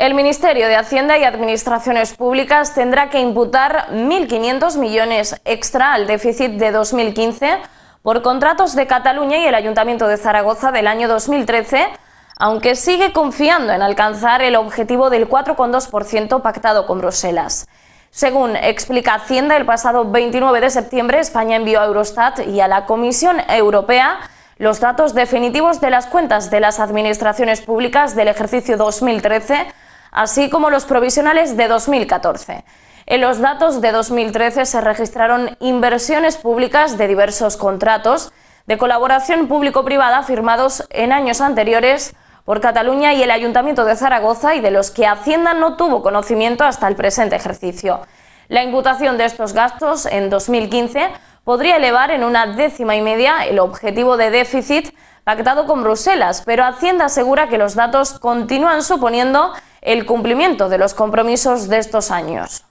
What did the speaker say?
El Ministerio de Hacienda y Administraciones Públicas tendrá que imputar 1.500 millones extra al déficit de 2015 por contratos de Cataluña y el Ayuntamiento de Zaragoza del año 2013, aunque sigue confiando en alcanzar el objetivo del 4,2% pactado con Bruselas. Según explica Hacienda, el pasado 29 de septiembre España envió a Eurostat y a la Comisión Europea los datos definitivos de las cuentas de las administraciones públicas del ejercicio 2013 así como los provisionales de 2014. En los datos de 2013 se registraron inversiones públicas de diversos contratos de colaboración público-privada firmados en años anteriores por Cataluña y el Ayuntamiento de Zaragoza y de los que Hacienda no tuvo conocimiento hasta el presente ejercicio. La imputación de estos gastos en 2015 podría elevar en una décima y media el objetivo de déficit pactado con Bruselas, pero Hacienda asegura que los datos continúan suponiendo el cumplimiento de los compromisos de estos años.